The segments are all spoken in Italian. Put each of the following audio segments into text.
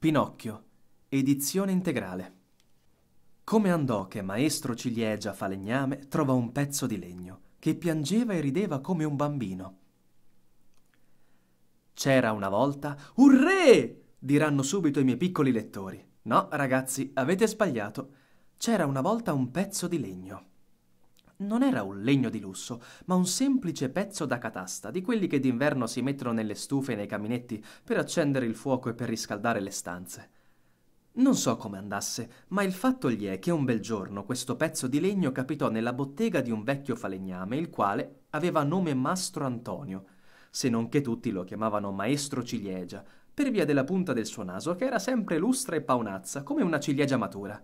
Pinocchio, edizione integrale. Come andò che maestro ciliegia falegname trova un pezzo di legno, che piangeva e rideva come un bambino. C'era una volta un re! diranno subito i miei piccoli lettori. No, ragazzi, avete sbagliato. C'era una volta un pezzo di legno. Non era un legno di lusso, ma un semplice pezzo da catasta, di quelli che d'inverno si mettono nelle stufe e nei caminetti per accendere il fuoco e per riscaldare le stanze. Non so come andasse, ma il fatto gli è che un bel giorno questo pezzo di legno capitò nella bottega di un vecchio falegname, il quale aveva nome Mastro Antonio, se non che tutti lo chiamavano Maestro Ciliegia, per via della punta del suo naso, che era sempre lustra e paonazza, come una ciliegia matura.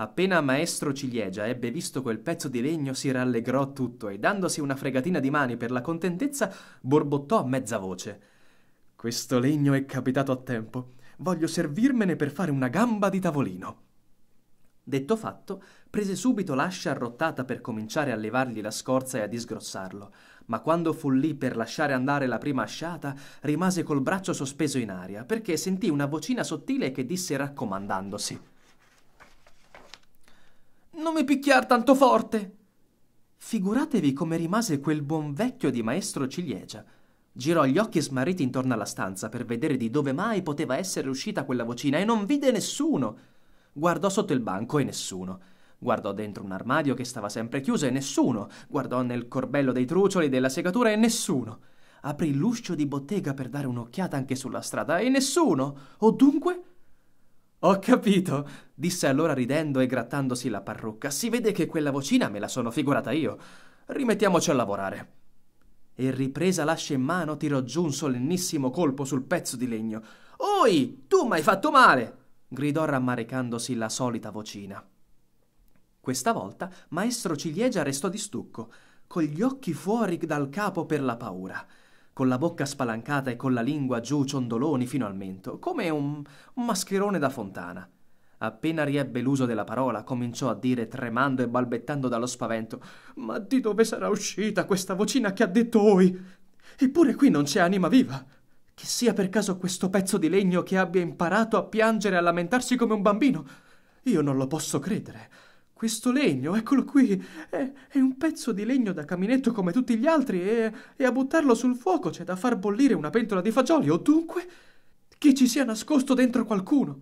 Appena maestro Ciliegia ebbe visto quel pezzo di legno si rallegrò tutto e dandosi una fregatina di mani per la contentezza borbottò a mezza voce. Questo legno è capitato a tempo. Voglio servirmene per fare una gamba di tavolino. Detto fatto, prese subito l'ascia arrottata per cominciare a levargli la scorza e a disgrossarlo, ma quando fu lì per lasciare andare la prima asciata, rimase col braccio sospeso in aria, perché sentì una vocina sottile che disse raccomandandosi non mi picchiar tanto forte! Figuratevi come rimase quel buon vecchio di maestro ciliegia. Girò gli occhi smarriti intorno alla stanza per vedere di dove mai poteva essere uscita quella vocina e non vide nessuno. Guardò sotto il banco e nessuno. Guardò dentro un armadio che stava sempre chiuso e nessuno. Guardò nel corbello dei trucioli della segatura e nessuno. Aprì l'uscio di bottega per dare un'occhiata anche sulla strada e nessuno. O dunque ho capito, disse allora ridendo e grattandosi la parrucca. Si vede che quella vocina me la sono figurata io. Rimettiamoci a lavorare. E ripresa l'ascia in mano, tirò giù un solennissimo colpo sul pezzo di legno. Oi, tu m'hai fatto male! gridò rammaricandosi la solita vocina. Questa volta maestro Ciliegia restò di stucco, con gli occhi fuori dal capo per la paura con la bocca spalancata e con la lingua giù ciondoloni fino al mento, come un, un mascherone da fontana. Appena riebbe l'uso della parola, cominciò a dire, tremando e balbettando dallo spavento: Ma di dove sarà uscita questa vocina che ha detto voi? Eppure qui non c'è anima viva. Che sia per caso questo pezzo di legno che abbia imparato a piangere e a lamentarsi come un bambino. Io non lo posso credere. Questo legno, eccolo qui, è, è, un pezzo di legno da caminetto come tutti gli altri e, e a buttarlo sul fuoco c'è da far bollire una pentola di fagioli o dunque che ci sia nascosto dentro qualcuno.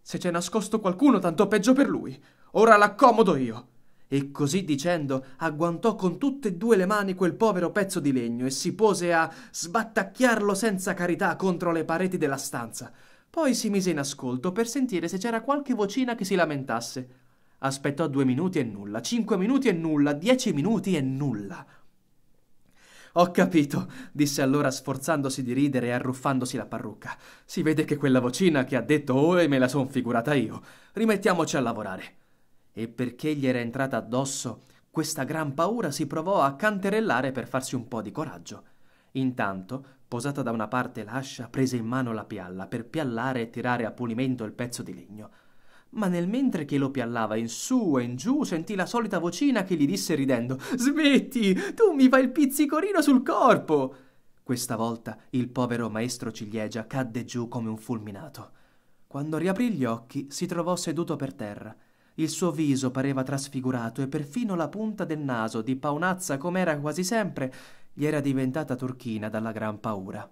Se c'è nascosto qualcuno, tanto peggio per lui. Ora l'accomodo io. E così dicendo, agguantò con tutte e due le mani quel povero pezzo di legno e si pose a sbattacchiarlo senza carità contro le pareti della stanza. Poi si mise in ascolto per sentire se c'era qualche vocina che si lamentasse. Aspettò due minuti e nulla, cinque minuti e nulla, dieci minuti e nulla. Ho capito, disse allora sforzandosi di ridere e arruffandosi la parrucca. Si vede che quella vocina che ha detto oe oh, me la son figurata io. Rimettiamoci a lavorare. E perché gli era entrata addosso, questa gran paura si provò a canterellare per farsi un po' di coraggio. Intanto, posata da una parte l'ascia, prese in mano la pialla per piallare e tirare a pulimento il pezzo di legno ma nel mentre che lo piallava in su e in giù sentì la solita vocina che gli disse ridendo Smetti, tu mi fai il pizzicorino sul corpo. Questa volta il povero maestro ciliegia cadde giù come un fulminato. Quando riaprì gli occhi si trovò seduto per terra. Il suo viso pareva trasfigurato e perfino la punta del naso, di paonazza com'era quasi sempre, gli era diventata turchina dalla gran paura.